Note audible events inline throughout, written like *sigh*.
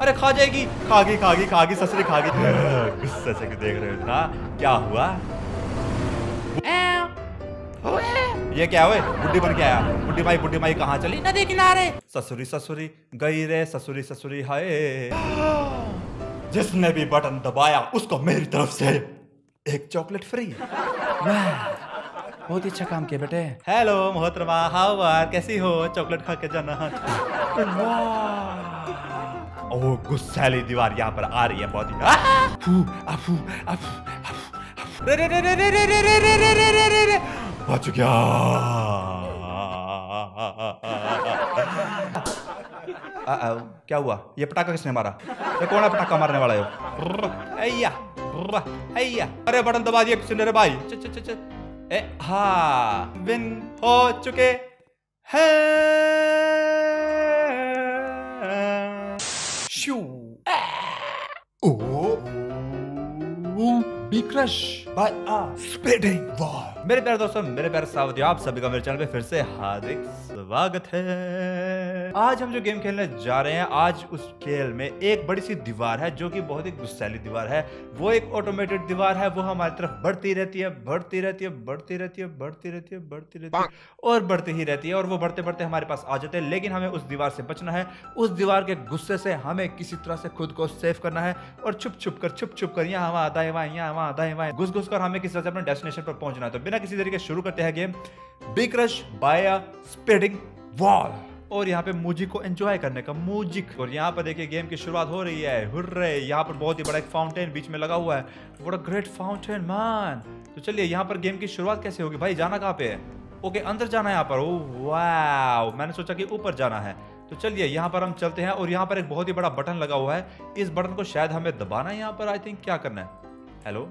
अरे खा जाएगी खागी खागी खागी ससुरी खागी गुस्से से देख रहे हो इतना क्या हुआ ये क्या हुए बुड्ढी बन के आया बुड्ढी माई बुड्ढी माई कहाँ चली नदी किनारे ससुरी ससुरी गई रे ससुरी ससुरी हाय जिसने भी बटन दबाया उसको मेरी तरफ से एक चॉकलेट फ्री बहुत ही अच्छा काम किया बेटे हेलो मोहतरमा हाउ आर कैसी हो चॉकलेट खा के जाना वाह वो गुस्सैली दीवार यहाँ पर आ रही है बहुत ही बच गया आ, आ, क्या हुआ ये पटाखा किसने मारा ये कौन है पटाखा मारने वाला है अरे बटन दबा दिए सुनरे भाई च, च, च, च, ए, हो चुके हैं Ah. Oh. मेरे प्यारे दोस्तों मेरे प्यारे सावधियों आप सभी का मेरे चैनल पे फिर से हार्दिक स्वागत है आज हम जो गेम खेलने जा रहे हैं आज उस खेल में एक बड़ी सी दीवार है जो कि बहुत ही गुस्सैली दीवार है वो एक ऑटोमेटेड दीवार है वो हमारी तरफ बढ़ती रहती है बढ़ती रहती है बढ़ती रहती है बढ़ती रहती है बढ़ती रहती है और बढ़ती ही रहती है और वो बढ़ते बढ़ते हमारे पास आ जाते हैं लेकिन हमें उस दीवार से बचना है उस दीवार के गुस्से से हमें किसी तरह से खुद को सेव करना है और छुप छुप कर छुप छुप कर यहाँ हवा आधा वहाँ यहाँ हवा आधा वहाँ घुस घुस कर हमें किसी तरह से अपने डेस्टिनेशन पर पहुंचना है तो बिना किसी तरीके शुरू करते हैं गेम बिक्रश क्रश बाया स्पेडिंग वॉल और यहाँ पे म्यूजिक को एंजॉय करने का म्यूजिक और यहाँ पर देखिए गेम की शुरुआत हो रही है हुर्रे यहाँ पर बहुत ही बड़ा एक फाउंटेन बीच में लगा हुआ है अ ग्रेट फाउंटेन मैन तो चलिए यहाँ पर गेम की शुरुआत कैसे होगी भाई जाना कहाँ पे है ओके अंदर जाना है यहाँ पर वाह oh, मैंने सोचा कि ऊपर जाना है तो चलिए यहाँ पर हम चलते हैं और यहाँ पर एक बहुत ही बड़ा बटन लगा हुआ है इस बटन को शायद हमें दबाना है यहाँ पर आई थिंक क्या करना है हेलो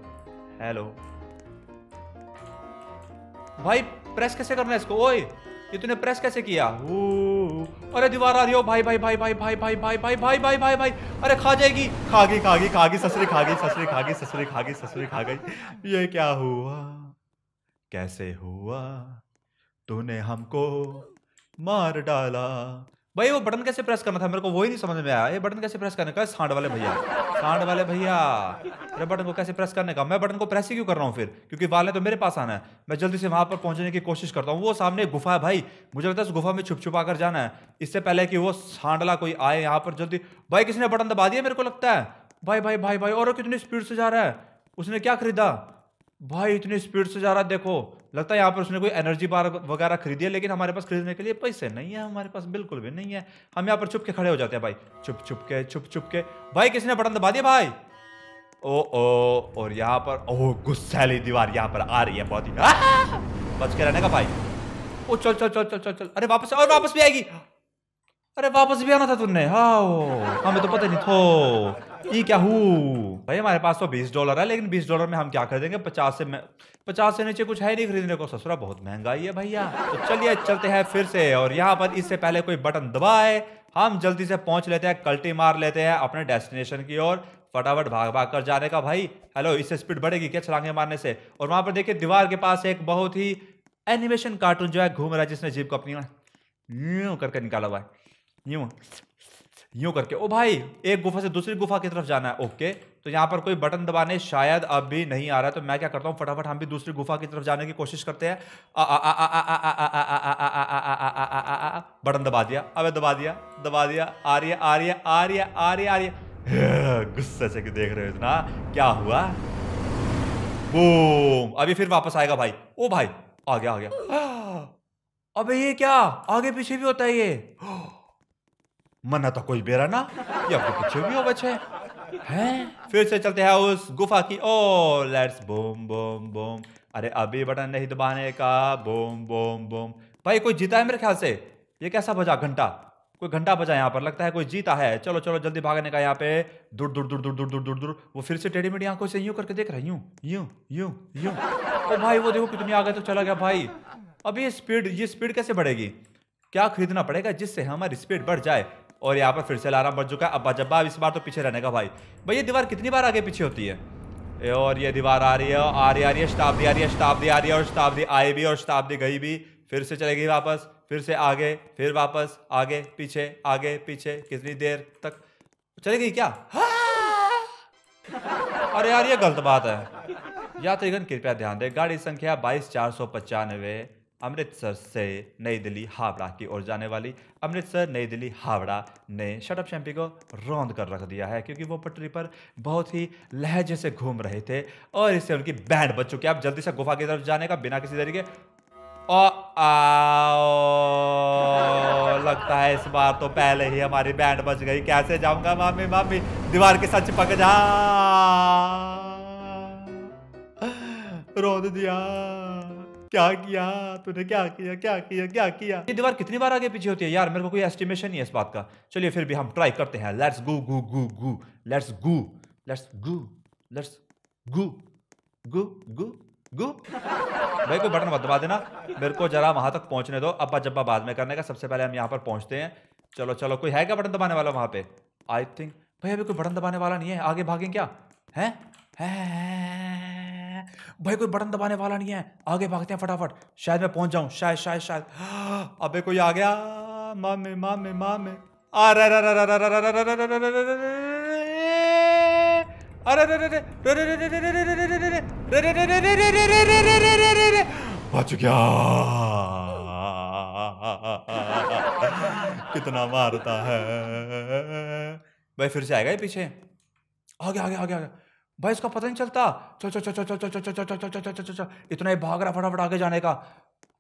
हेलो भाई प्रेस कैसे करना है इसको ओए ये तूने प्रेस कैसे किया अरे दीवार आ रही हो भाई भाई भाई भाई भाई भाई भाई भाई भाई भाई भाई भाई अरे खा जाएगी खा गई खा गई खा गई ससुरे खा गई ससुरे खा गई ससुरे खा गई ससुरे खा गई ये क्या हुआ कैसे हुआ तूने हमको मार डाला भाई वो बटन कैसे प्रेस करना था मेरे को वही नहीं समझ में आया ये बटन कैसे प्रेस करने का सांड वाले भैया सांड वाले भैया अरे बटन को कैसे प्रेस करने का मैं बटन को प्रेस ही क्यों कर रहा हूँ फिर क्योंकि वाले तो मेरे पास आना है मैं जल्दी से वहां पर पहुंचने की कोशिश करता हूँ वो सामने गुफा है भाई मुझे लगता है उस गुफा में छुप छुपा कर जाना है इससे पहले कि वो सांडला कोई आए यहाँ पर जल्दी भाई किसी ने बटन दबा दिया मेरे को लगता है भाई भाई भाई भाई और कितनी स्पीड से जा रहा है उसने क्या खरीदा भाई इतनी स्पीड से जा रहा देखो लगता है यहाँ पर उसने कोई एनर्जी बार वगैरह खरीदी है लेकिन हमारे पास खरीदने के लिए पैसे नहीं है हमारे पास बिल्कुल भी नहीं है हम यहाँ पर छुप के खड़े हो जाते हैं भाई छुप छुप के छुप छुप के भाई किसी ने बटन दबा दिया भाई ओ ओ और यहाँ पर ओह गुस्सैली दीवार यहाँ पर आ रही है बहुत ही बच के रहने का भाई ओ चल चल चल चल चल चल अरे वापस और वापस भी आएगी अरे वापस भी आना था तुमने हाओ हमें तो पता नहीं थो ये क्या हु भाई हमारे पास तो बीस डॉलर है लेकिन बीस डॉलर में हम क्या खरीदेंगे पचास से पचास से नीचे कुछ है नहीं खरीदने को ससुरा बहुत महंगाई है भैया तो चलिए चलते हैं फिर से और यहाँ पर इससे पहले कोई बटन दबाए हम जल्दी से पहुंच लेते हैं कल्टी मार लेते हैं अपने डेस्टिनेशन की ओर फटाफट भाग भाग कर जाने का भाई हेलो इससे स्पीड बढ़ेगी क्या छलांगे मारने से और वहां पर देखिए दीवार के पास एक बहुत ही एनिमेशन कार्टून जो है घूम रहा है जिसने जीप को अपनी करके निकाला हुआ है यू यू करके ओ भाई एक गुफा से दूसरी गुफा की तरफ जाना है ओके तो यहाँ पर कोई बटन दबाने शायद अब भी नहीं आ रहा है तो मैं क्या करता हूँ फटाफट हम भी दूसरी गुफा की तरफ जाने की कोशिश करते हैं बटन दबा दिया अबे दबा दिया दबा दिया आ रही आ रही आ रही आ रही आ रही गुस्से से कि देख रहे हो इतना क्या हुआ बूम अभी फिर वापस आएगा भाई ओ भाई आ गया आ गया अबे ये क्या आगे पीछे भी होता है ये मना तो कोई बेरा ना या वो पीछे भी हो बचे हैं फिर से चलते हैं उस गुफा की oh let's boom boom boom अरे अभी बटन नहीं दबाने का बूम बूम बूम भाई कोई जीता है मेरे ख्याल से ये कैसा बजा घंटा कोई घंटा बजा यहाँ पर लगता है कोई जीता है चलो चलो जल्दी भागने का यहाँ पे दूर दूर दूर दूर दूर दूर दूर दूर वो फिर से टेढ़ी मेढ़ी आंखों से यूं करके देख रहा है यूं यूं यूं यूं तो भाई वो देखो कितनी आ गए तो चला गया भाई अभी ये स्पीड ये स्पीड कैसे बढ़ेगी क्या खरीदना पड़ेगा जिससे हमारी स्पीड बढ़ जाए और यहाँ पर फिर से अलार्म बढ़ चुका है अब जब्बा इस बार तो पीछे रहने का भाई भाई ये दीवार कितनी बार आगे पीछे होती है और ये दीवार आ रही है आ रही आ रही है शताब्दी आ रही है शताब्दी आ रही है और शताब्दी आई भी और शताब्दी गई भी फिर से चलेगी वापस फिर से आगे फिर वापस आगे पीछे आगे पीछे कितनी देर तक चलेगी क्या हाँ। अरे यार ये गलत बात है यात्रीगण कृपया ध्यान दें गाड़ी संख्या बाईस चार सौ पचानवे अमृतसर से नई दिल्ली हावड़ा की ओर जाने वाली अमृतसर नई दिल्ली हावड़ा ने शटअप शैम्पी को रौंद कर रख दिया है क्योंकि वो पटरी पर बहुत ही लहजे से घूम रहे थे और इससे उनकी बैंड बच चुकी है अब जल्दी से गुफा की तरफ जाने का बिना किसी तरीके और आओ लगता है इस बार तो पहले ही हमारी बैंड बच गई कैसे जाऊंगा मामी मामी दीवार के सच पक जा रोंद दिया क्या किया तूने क्या किया क्या किया क्या किया ये दीवार कितनी बार आगे पीछे होती है यार मेरे को कोई एस्टिमेशन नहीं है इस बात का चलिए फिर भी हम ट्राई करते हैं let's go go go go let's go let's go let's go go go go भाई कोई बटन मत दबा देना मेरे को जरा वहां तक पहुंचने दो अब्बा जब्बा बाद में करने का सबसे पहले हम यहाँ पर पहुंचते हैं चलो चलो कोई है क्या बटन दबाने वाला वहां पे आई थिंक भाई अभी कोई बटन दबाने वाला नहीं है आगे भागें क्या है भाई कोई बटन दबाने वाला नहीं है आगे भागते हैं फटाफट शायद मैं पहुंच जाऊं शायद शायद शायद अबे कोई आ गया मामे मामे मामे अरे अरे बच गया कितना मारता है भाई फिर से आएगा ये पीछे आ गया आ गया आ गया भाई उसका पता नहीं चलता चल चल चल चल चल चल चल चल चल चल चल चल चल इतना ही भाग रहा फटाफट आगे जाने का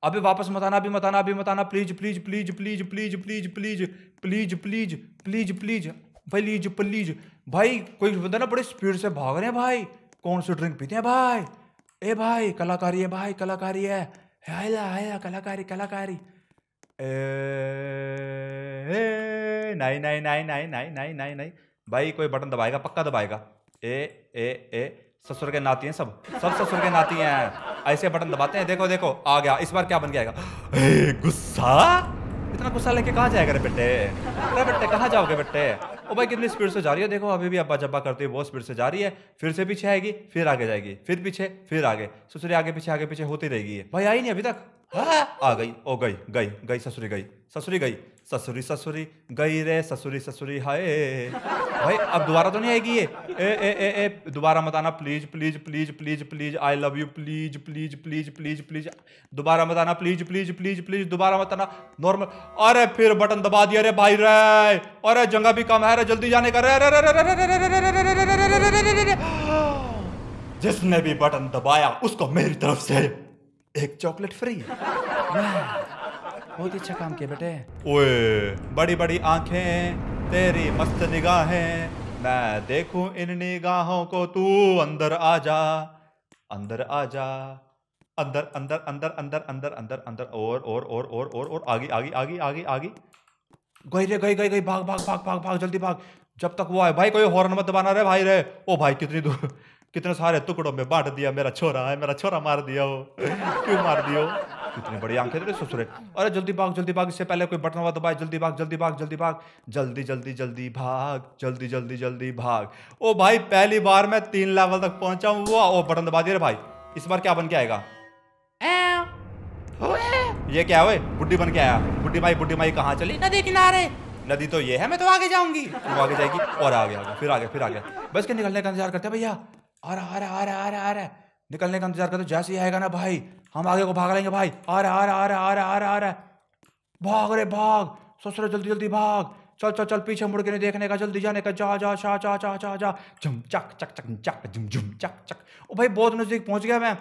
अभी वापस मत आना अभी मत आना अभी मत आना please please please please please please please please please please please please please भाई कोई बंदा ना बड़ी स्पीड से भाग रहे हैं भाई कौन सी ड्रिंक पीते हैं भाई ए भाई कलाकारी है भाई कलाकारी है कलाकारी कलाकारी नहीं नहीं नहीं नहीं नहीं नहीं नहीं भाई कोई बटन दबाएगा पक्का दबाएगा ए ए ए ससुर के नाती हैं सब सब ससुर के नाती हैं ऐसे बटन दबाते हैं देखो देखो आ गया इस बार क्या बन गया गुस्सा इतना गुस्सा लेके कहाँ जाएगा रे बेटे अरे बेटे कहाँ जाओगे बेटे ओ भाई कितनी स्पीड से जा रही है देखो अभी भी अब्बा जब्बा करते हुए बहुत स्पीड से जा रही है फिर से पीछे आएगी फिर आगे जाएगी फिर पीछे फिर आगे ससुर आगे पीछे आगे पीछे होती रहेगी भाई आई नहीं अभी तक आ गई ओ गई गई गई ससुरी गई ससुरी गई ससुरी ससुरी गई रे ससुरी ससुरी हाय भाई अब दोबारा तो नहीं आएगी ये ए ए ए ए दोबारा मत आना please please please please please I love you please please please please please दोबारा मत आना प्लीज प्लीज प्लीज प्लीज दोबारा मत आना नॉर्मल अरे फिर बटन दबा दिया रे भाई रे अरे जगह भी कम है रे जल्दी जाने का जिसने भी बटन दबाया उसको मेरी तरफ से एक चॉकलेट फ्री बहुत अच्छा काम किया बेटे ओए बड़ी बड़ी आंखें तेरी मस्त निगाहें मैं देखूं इन निगाहों को तू अंदर आ जा अंदर आ जा अंदर अंदर अंदर अंदर अंदर अंदर अंदर और और और और और और आगे आगे आगे आगे आगे गई रे गई गई गई भाग भाग भाग भाग भाग जल्दी भाग जब तक वो आए भाई कोई हॉर्न मत दबाना रे भाई रे ओ भाई कितनी दूर कितने सारे टुकड़ों में बांट दिया मेरा छोरा है मेरा छोरा मार दिया हो क्यों मार दियो इतनी बड़ी आंखें तेरे ससुरे अरे जल्दी भाग जल्दी भाग इससे पहले कोई बटन हुआ दबाए तो जल्दी भाग जल्दी भाग जल्दी भाग जल्दी जल्दी जल्दी भाग जल्दी जल्दी जल्दी भाग ओ भाई पहली बार मैं तीन लेवल तक पहुंचा हूँ वो ओ बटन दबा दिया रे भाई इस बार क्या बन के आएगा ये क्या हुए बुढ़ी बन के आया बुढ़ी भाई बुढ़ी भाई कहाँ चली नदी किनारे नदी तो ये है मैं तो आगे जाऊंगी तो आगे जाएगी और आगे आगे फिर आगे फिर आगे बस के निकलने का इंतजार करते भैया आ रहा आ रहा आ रहा आ रहा आ रहा निकलने का इंतजार करते जैसे ही आएगा ना भाई हम आगे को भाग लेंगे भाई आ रहा आ रहा आ रहा आ रहा आ रहा आ रहा भाग रे भाग सोच रहे जल्दी जल्दी भाग चल चल चल पीछे मुड़ के नहीं देखने का जल्दी जाने का जा जा शा चा चा चा जा झुम चक चक चक चक झुम झुम चक चक ओ भाई बहुत नज़दीक पहुंच गया मैं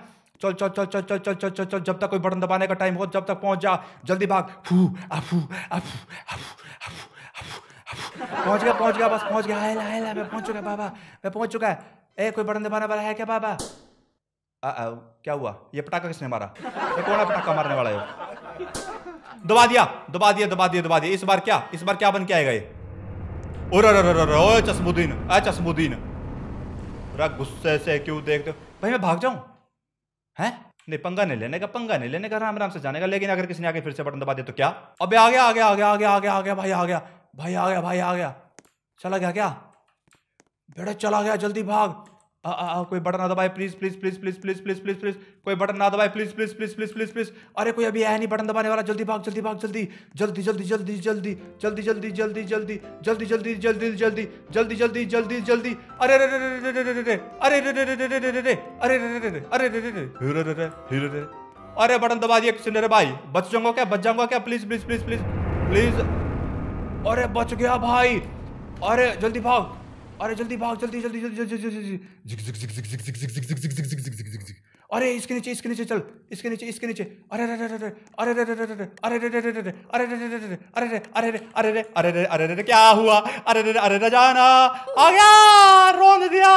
चल चल चल चल चल चल चल चल चल जब तक कोई बटन दबाने का टाइम हो जब तक पहुंच जा जल्दी भाग फू अफू अफू अफू अफू अफू पहुंच गया पहुंच गया बस पहुंच गया मैं पहुंच चुका बाबा मैं पहुंच चुका है ए कोई बटन दबाने वाला है क्या बाबा आ, आ, क्या हुआ ये पटाखा किसने मारा ये कौन है पटाखा मारने वाला है दबा दिया दबा दिया दबा दिया दबा दिया इस बार क्या इस बार क्या बन के आएगा ये चश्मुद्दीन अ चश्मुद्दीन गुस्से से क्यों देखते हो भाई मैं भाग जाऊं हैं नहीं पंगा नहीं लेने का पंगा नहीं लेने का राम राम से जाने का लेकिन अगर किसी ने आगे फिर से बटन दबा दिया तो क्या अबे आ गया आ गया आ गया आ गया आ गया भाई आ गया भाई आ गया भाई आ गया चला गया क्या बेटा चला गया जल्दी भाग आ, आ, आ, कोई बटन ना दबाए please please please please please please please please कोई बटन ना दबाए please please please please please please अरे कोई अभी आया नहीं बटन दबाने वाला जल्दी भाग जल्दी भाग जल्दी जल्दी जल्दी जल्दी जल्दी जल्दी जल्दी जल्दी जल्दी जल्दी जल्दी जल्दी जल्दी जल्दी जल्दी जल्दी जल्दी अरे रे रे रे रे रे रे रे अरे रे रे रे रे रे रे रे अरे रे रे रे अरे रे रे अरे बटन दबा दिया किसी ने भाई बच जाऊंगा क्या बच जाऊंगा क्या please please please please please अरे बच गया भाई अरे जल्दी भाग अरे जल्दी भाग जल्दी जल्दी जल्दी जल्दी जल्दी अरे इसके नीचे इसके नीचे चल इसके नीचे इसके नीचे अरे अरे अरे अरे अरे अरे अरे अरे अरे अरे अरे अरे अरे अरे अरे अरे अरे अरे अरे क्या हुआ अरे अरे अरे जाना आ गया रोन दिया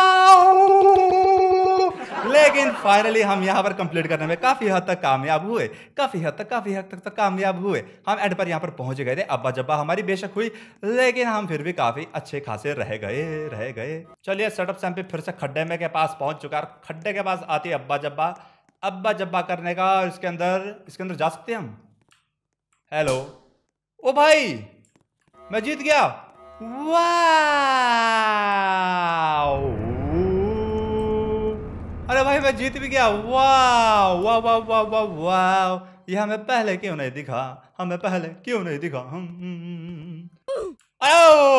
लेकिन फाइनली हम यहाँ पर कंप्लीट करने में काफ़ी हद तक कामयाब हुए काफ़ी हद तक काफ़ी हद तक तक कामयाब हुए हम एंड पर यहाँ पर पहुँच गए थे अब्बा जब्बा हमारी बेशक हुई लेकिन हम फिर भी काफ़ी अच्छे खासे रह गए रह गए चलिए सेटअप सैम्पल फिर से खड्डे में के पास पहुँच चुका है खड्डे के पास आती है अब्बा जब्बा अब्बा जब्बा करने का और इसके अंदर इसके अंदर जा सकते हैं हम हेलो ओ भाई मैं जीत गया वाह अरे भाई मैं जीत भी गया वाह वाह वाह वाह वाह वाह ये हमें पहले क्यों नहीं दिखा हमें पहले क्यों नहीं दिखा हम हम्म, हम्म, हम्म।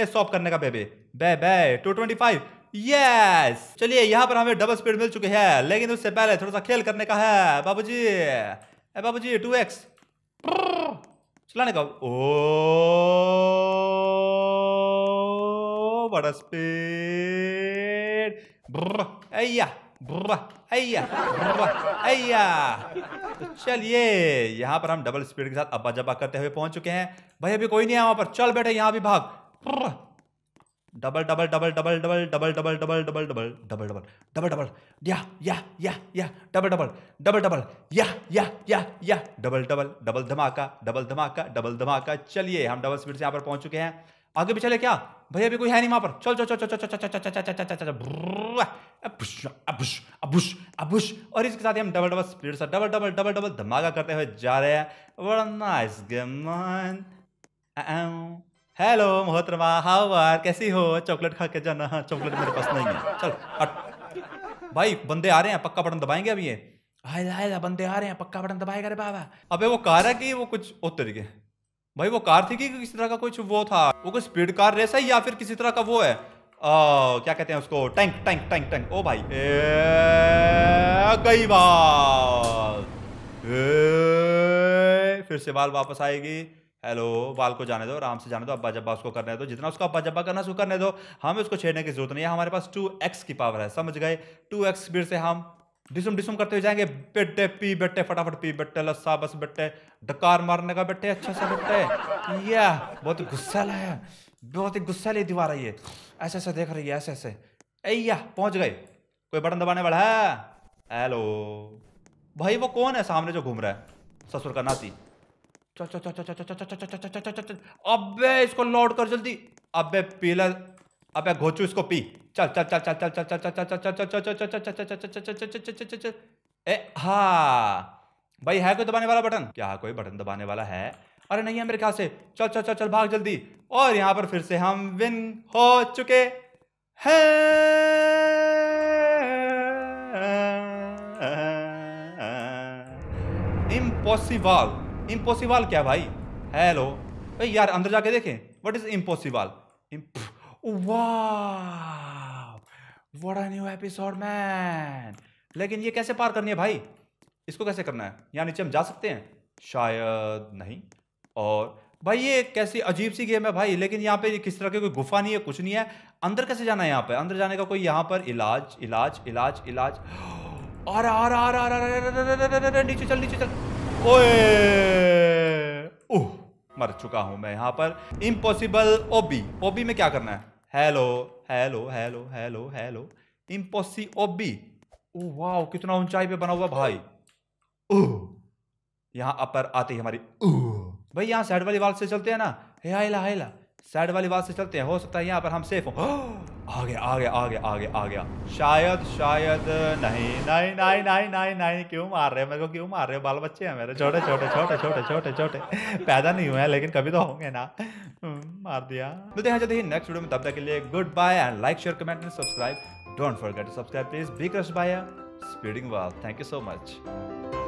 *laughs* ए स्टॉप करने का बेबी बे बे टू ट्वेंटी फाइव यस चलिए यहाँ पर हमें डबल स्पीड मिल चुकी है लेकिन उससे पहले थोड़ा सा खेल करने का है बाबूजी ए बाबूजी टू एक्स चलाने का ओ what a speed. Brr, ayya, brr, ayya, brr, ayya. तो चलिए यहाँ पर हम डबल स्पीड के साथ अब्बा जब्बा करते हुए पहुंच चुके हैं भाई अभी कोई नहीं है वहां पर चल बैठे यहाँ भी भाग double double double double double double double double double double double double double double या या या या डबल डबल डबल डबल या या या या डबल डबल डबल धमाका डबल धमाका डबल धमाका चलिए हम डबल स्पीड से यहाँ पर पहुंच चुके हैं आगे भी चले क्या भैया अभी कोई है नहीं वहां पर चल चल चल चल चल चल चल चल चल चल अबुश अबुश अबुश अबुश और इसके साथ हम डबल डबल स्पीड से डबल डबल डबल डबल धमाका करते हुए जा रहे हैं बड़ा नाइस गेम मैन हेलो मोहतरमा हाउ आर कैसी हो चॉकलेट खा के जाना चॉकलेट मेरे पास नहीं है चल भाई बंदे आ रहे हैं पक्का बटन दबाएंगे अभी ये आए हाय बंदे आ रहे हैं पक्का बटन दबाएगा रे बाबा अबे वो कह रहा है कि वो कुछ उतर गए भाई वो कार थी कि किसी तरह का कुछ वो था वो कोई स्पीड कार रेस है या फिर किसी तरह का वो है आ, क्या कहते हैं उसको टैंक टैंक टैंक टैंक ओ भाई गई बाल फिर से बाल वापस आएगी हेलो बाल को जाने दो आराम से जाने दो अब्बा जब्बा उसको करने दो जितना उसको अब्बा जब्बा करना उसको करने दो हमें उसको छेड़ने की जरूरत नहीं है हमारे पास टू एक्स की पावर है समझ गए टू एक्स स्पीड से हम डिसम डिसम करते हुए जाएंगे बेटे पी बेटे फटाफट पी बेटे लस्सा बस बेटे डकार मारने का बेटे अच्छा सा बेटे या बहुत गुस्सा है बहुत ही गुस्सा ली दीवार आई है ऐसे ऐसे देख रही है ऐसे ऐसे ऐया पहुंच गए कोई बटन दबाने वाला है हेलो भाई वो कौन है सामने जो घूम रहा है ससुर का नाती अबे इसको लौट कर जल्दी अबे पीला अब घोचू इसको पी चल चल चल चल चल चल चल चल चल चल चल चल चल चल चल चल चल ए हाँ भाई है कोई दबाने वाला बटन क्या कोई बटन दबाने वाला है अरे नहीं है मेरे ख्याल से चल चल चल चल भाग जल्दी और यहाँ पर फिर से हम विन हो चुके हैं इम्पॉसिबल इम्पॉसिबल क्या भाई हेलो भाई यार अंदर जाके देखें व्हाट इज इम्पॉसिबल वाह what a new episode man लेकिन ये कैसे पार करनी है भाई इसको कैसे करना है यहाँ नीचे हम जा सकते हैं शायद नहीं और भाई ये कैसी अजीब सी गेम है भाई लेकिन यहाँ पे किस तरह की कोई गुफा नहीं है कुछ नहीं है अंदर कैसे जाना है यहाँ पे अंदर जाने का कोई यहाँ पर इलाज इलाज इलाज इलाज अरे अरे अरे अरे अरे नीचे चल नीचे चल ओए ओह मर चुका हूँ मैं यहाँ पर इम्पॉसिबल ओबी ओबी में क्या करना है hello hello hello hello hello इम्पोसी ओबी ओ वाह कितना ऊंचाई पे बना हुआ भाई ओह oh, यहाँ अपर आते ही हमारी ओह oh, भाई यहाँ साइड वाली वाल से चलते हैं ना हे आयला आयला साइड वाली वाल से चलते हैं हो सकता है यहाँ पर हम सेफ हो *gasps* आ गया आ गया आ गया आ गया आ गया शायद शायद नहीं नहीं नहीं नहीं नहीं नहीं क्यों मार रहे हैं मेरे को क्यों मार रहे हो बाल बच्चे हैं मेरे छोटे छोटे छोटे छोटे छोटे छोटे पैदा नहीं हुए हैं लेकिन कभी तो होंगे ना मार दिया मिलते हैं जल्द ही नेक्स्ट वीडियो में तब तक के लिए good bye and like share comment and subscribe don't forget to subscribe please be crush by speeding wall thank you so much